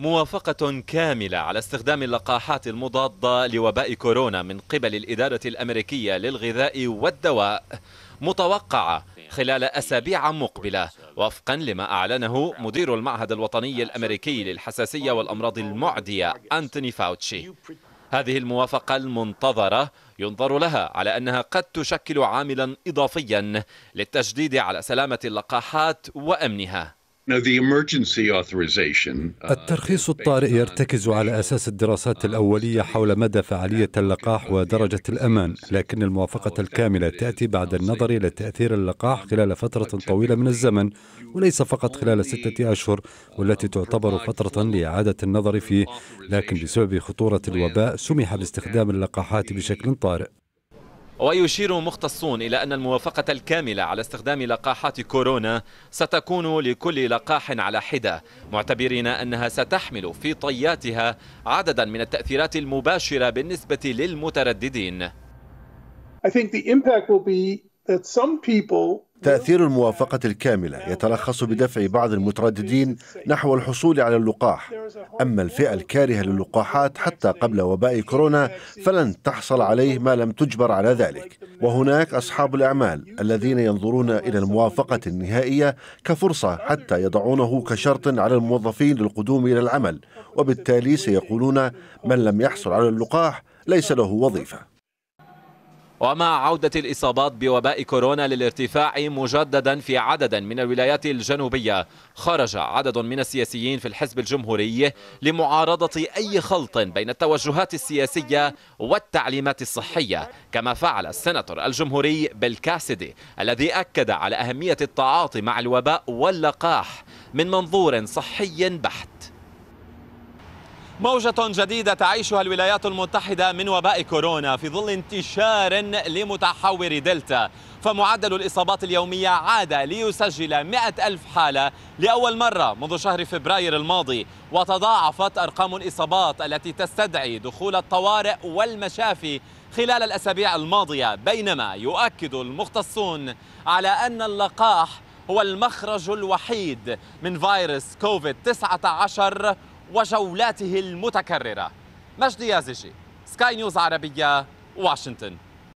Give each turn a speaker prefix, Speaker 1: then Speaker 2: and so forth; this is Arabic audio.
Speaker 1: موافقة كاملة على استخدام اللقاحات المضادة لوباء كورونا من قبل الإدارة الأمريكية للغذاء والدواء متوقعة خلال أسابيع مقبلة وفقا لما أعلنه مدير المعهد الوطني الأمريكي للحساسية والأمراض المعدية أنتوني فاوتشي هذه الموافقة المنتظرة ينظر لها على أنها قد تشكل عاملا إضافيا للتجديد على سلامة اللقاحات وأمنها
Speaker 2: Uh, الترخيص الطارئ يرتكز على أساس الدراسات uh, الأولية حول مدى فعالية اللقاح ودرجة الأمان، لكن الموافقة الكاملة تأتي بعد النظر إلى تأثير اللقاح خلال فترة طويلة من الزمن، وليس فقط خلال ستة أشهر uh, والتي تعتبر فترة لإعادة النظر فيه، لكن بسبب خطورة الوباء سمح باستخدام اللقاحات بشكل طارئ.
Speaker 1: ويشير مختصون إلى أن الموافقة الكاملة على استخدام لقاحات كورونا ستكون لكل لقاح على حدة معتبرين أنها ستحمل في طياتها عددا من التأثيرات المباشرة بالنسبة للمترددين
Speaker 3: I think the impact will be that some people تأثير الموافقة الكاملة يتلخص بدفع بعض المترددين نحو الحصول على اللقاح أما الفئة الكارهة للقاحات حتى قبل وباء كورونا فلن تحصل عليه ما لم تجبر على ذلك وهناك أصحاب الأعمال الذين ينظرون إلى الموافقة النهائية كفرصة حتى يضعونه كشرط على الموظفين للقدوم إلى العمل وبالتالي سيقولون من لم يحصل على اللقاح ليس له وظيفه
Speaker 1: ومع عودة الإصابات بوباء كورونا للارتفاع مجددا في عدد من الولايات الجنوبية خرج عدد من السياسيين في الحزب الجمهوري لمعارضة أي خلط بين التوجهات السياسية والتعليمات الصحية كما فعل السناتور الجمهوري بالكاسدي الذي أكد على أهمية التعاطي مع الوباء واللقاح من منظور صحي بحت موجة جديدة تعيشها الولايات المتحدة من وباء كورونا في ظل انتشار لمتحور دلتا فمعدل الإصابات اليومية عاد ليسجل مئة ألف حالة لأول مرة منذ شهر فبراير الماضي وتضاعفت أرقام الإصابات التي تستدعي دخول الطوارئ والمشافي خلال الأسابيع الماضية بينما يؤكد المختصون على أن اللقاح هو المخرج الوحيد من فيروس كوفيد 19 وجولاته المتكررة مجدي يازجي سكاي نيوز عربية واشنطن